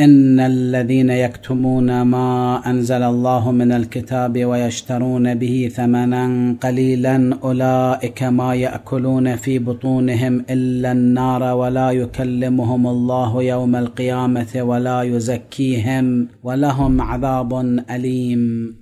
ان الذين يكتمون ما انزل الله من الكتاب ويشترون به ثمنا قليلا اولئك ما ياكلون في بطونهم الا النار ولا يكلمهم الله يوم القيامه ولا يزكيهم ولهم عذاب اليم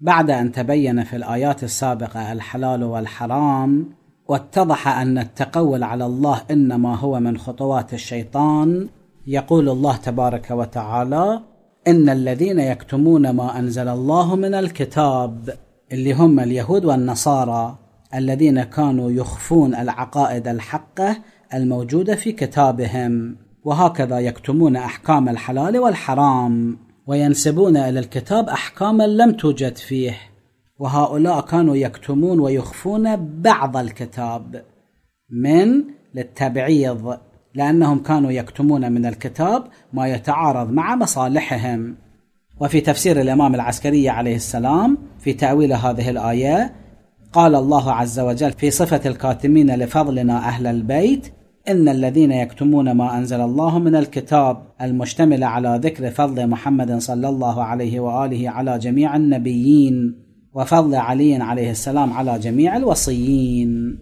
بعد ان تبين في الايات السابقه الحلال والحرام واتضح ان التقول على الله انما هو من خطوات الشيطان يقول الله تبارك وتعالى ان الذين يكتمون ما انزل الله من الكتاب اللي هم اليهود والنصارى الذين كانوا يخفون العقائد الحقه الموجوده في كتابهم وهكذا يكتمون احكام الحلال والحرام وينسبون الى الكتاب احكاما لم توجد فيه وهؤلاء كانوا يكتمون ويخفون بعض الكتاب من للتبعيض لأنهم كانوا يكتمون من الكتاب ما يتعارض مع مصالحهم وفي تفسير الإمام العسكري عليه السلام في تأويل هذه الآية قال الله عز وجل في صفة الكاتمين لفضلنا أهل البيت إن الذين يكتمون ما أنزل الله من الكتاب المشتمل على ذكر فضل محمد صلى الله عليه وآله على جميع النبيين وفضل علي عليه السلام على جميع الوصيين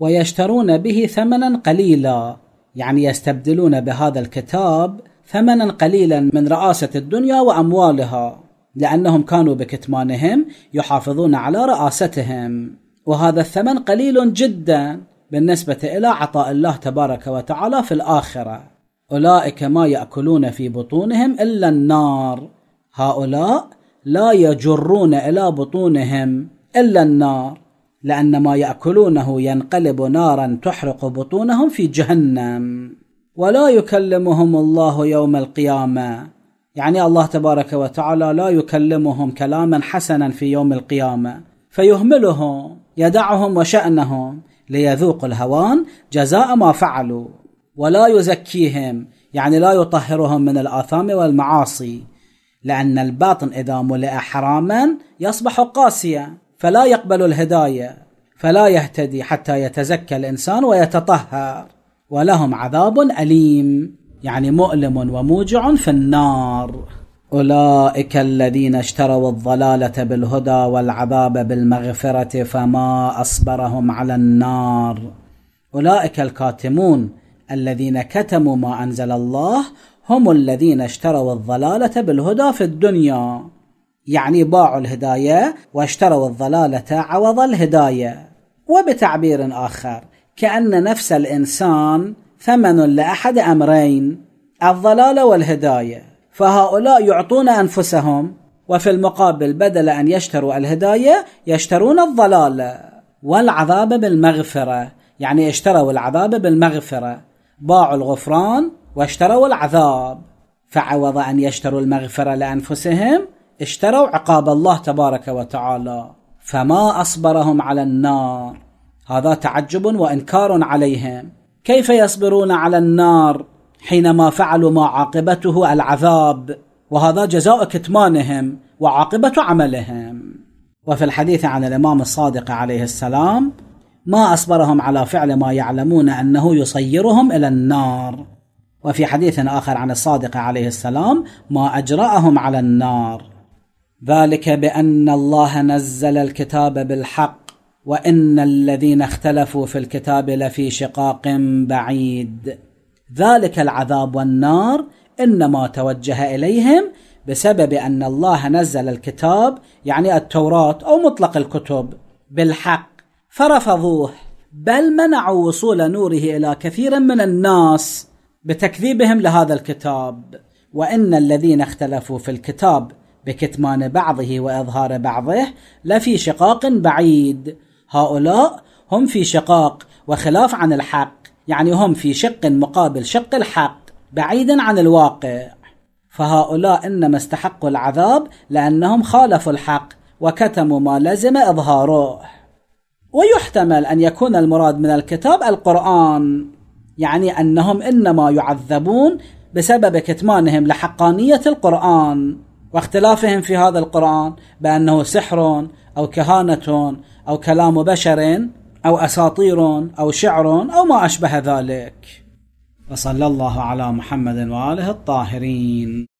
ويشترون به ثمنا قليلا يعني يستبدلون بهذا الكتاب ثمنا قليلا من رئاسة الدنيا وأموالها لأنهم كانوا بكتمانهم يحافظون على رئاستهم وهذا الثمن قليل جدا بالنسبة إلى عطاء الله تبارك وتعالى في الآخرة أولئك ما يأكلون في بطونهم إلا النار هؤلاء لا يجرون إلى بطونهم إلا النار لأن ما يأكلونه ينقلب نارا تحرق بطونهم في جهنم ولا يكلمهم الله يوم القيامة يعني الله تبارك وتعالى لا يكلمهم كلاما حسنا في يوم القيامة فيهملهم يدعهم وشأنهم ليذوقوا الهوان جزاء ما فعلوا ولا يزكيهم يعني لا يطهرهم من الآثام والمعاصي لأن الباطن إذا ملئ حراما يصبح قاسيا فلا يقبل الهدايه فلا يهتدي حتى يتزكى الانسان ويتطهر ولهم عذاب اليم يعني مؤلم وموجع في النار اولئك الذين اشتروا الضلاله بالهدى والعذاب بالمغفره فما اصبرهم على النار اولئك الكاتمون الذين كتموا ما انزل الله هم الذين اشتروا الضلاله بالهدى في الدنيا يعني باعوا الهداية واشتروا الضلالة عوض الهداية وبتعبير آخر كأن نفس الإنسان ثمن لأحد أمرين الضلالة والهداية فهؤلاء يعطون أنفسهم وفي المقابل بدل أن يشتروا الهداية يشترون الضلالة والعذاب بالمغفرة يعني اشتروا العذاب بالمغفرة باعوا الغفران واشتروا العذاب فعوض أن يشتروا المغفرة لأنفسهم اشتروا عقاب الله تبارك وتعالى فما أصبرهم على النار هذا تعجب وإنكار عليهم كيف يصبرون على النار حينما فعلوا ما عاقبته العذاب وهذا جزاء كتمانهم وعاقبة عملهم وفي الحديث عن الإمام الصادق عليه السلام ما أصبرهم على فعل ما يعلمون أنه يصيرهم إلى النار وفي حديث آخر عن الصادق عليه السلام ما أجرأهم على النار ذلك بان الله نزل الكتاب بالحق وان الذين اختلفوا في الكتاب لفي شقاق بعيد ذلك العذاب والنار انما توجه اليهم بسبب ان الله نزل الكتاب يعني التوراه او مطلق الكتب بالحق فرفضوه بل منعوا وصول نوره الى كثير من الناس بتكذيبهم لهذا الكتاب وان الذين اختلفوا في الكتاب بكتمان بعضه واظهار بعضه لفي شقاق بعيد هؤلاء هم في شقاق وخلاف عن الحق يعني هم في شق مقابل شق الحق بعيدا عن الواقع فهؤلاء انما استحقوا العذاب لانهم خالفوا الحق وكتموا ما لزم اظهاره ويحتمل ان يكون المراد من الكتاب القران يعني انهم انما يعذبون بسبب كتمانهم لحقانيه القران واختلافهم في هذا القرآن بأنه سحر أو كهانة أو كلام بشر أو أساطير أو شعر أو ما أشبه ذلك وصلى الله على محمد وآله الطاهرين